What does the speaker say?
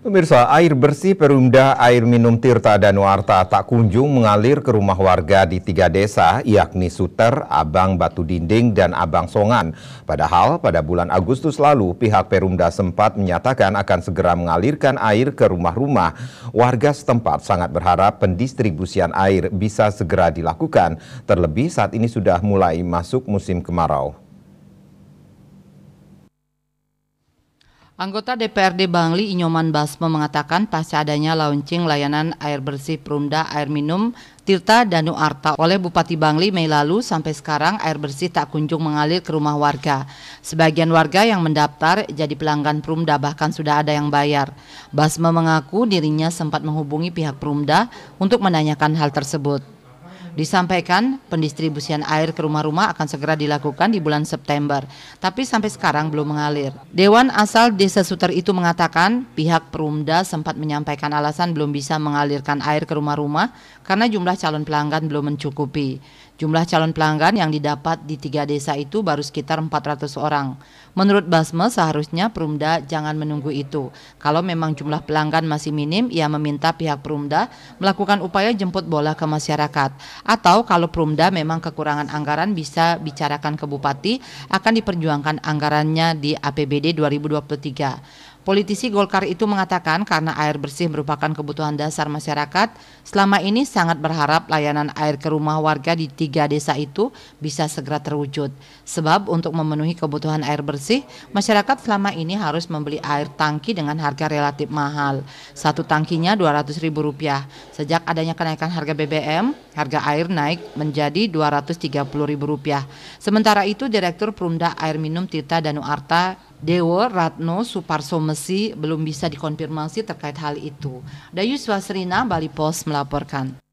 Pemirsa, air bersih Perumda Air Minum Tirta dan Warta tak kunjung mengalir ke rumah warga di tiga desa, yakni Suter, Abang Batu Dinding, dan Abang Songan. Padahal pada bulan Agustus lalu, pihak Perumda sempat menyatakan akan segera mengalirkan air ke rumah-rumah. Warga setempat sangat berharap pendistribusian air bisa segera dilakukan, terlebih saat ini sudah mulai masuk musim kemarau. Anggota DPRD Bangli Inyoman Basma mengatakan pasca adanya launching layanan air bersih perumda air minum Tirta Danu Arta oleh Bupati Bangli Mei lalu sampai sekarang air bersih tak kunjung mengalir ke rumah warga. Sebagian warga yang mendaftar jadi pelanggan perumda bahkan sudah ada yang bayar. Basma mengaku dirinya sempat menghubungi pihak perumda untuk menanyakan hal tersebut. Disampaikan pendistribusian air ke rumah-rumah akan segera dilakukan di bulan September, tapi sampai sekarang belum mengalir. Dewan asal Desa Suter itu mengatakan pihak Perumda sempat menyampaikan alasan belum bisa mengalirkan air ke rumah-rumah karena jumlah calon pelanggan belum mencukupi. Jumlah calon pelanggan yang didapat di tiga desa itu baru sekitar 400 orang. Menurut Basme, seharusnya Perumda jangan menunggu itu. Kalau memang jumlah pelanggan masih minim, ia meminta pihak Perumda melakukan upaya jemput bola ke masyarakat. Atau kalau Perumda memang kekurangan anggaran bisa bicarakan ke Bupati akan diperjuangkan anggarannya di APBD 2023. Politisi Golkar itu mengatakan karena air bersih merupakan kebutuhan dasar masyarakat, selama ini sangat berharap layanan air ke rumah warga di tiga desa itu bisa segera terwujud. Sebab untuk memenuhi kebutuhan air bersih, masyarakat selama ini harus membeli air tangki dengan harga relatif mahal. Satu tangkinya Rp200.000. Sejak adanya kenaikan harga BBM, harga air naik menjadi Rp230.000. Sementara itu Direktur Perumda Air Minum Tita Danuarta Dewa Ratno Suparso Mesi belum bisa dikonfirmasi terkait hal itu. Dayu Swasrina, Bali Post melaporkan.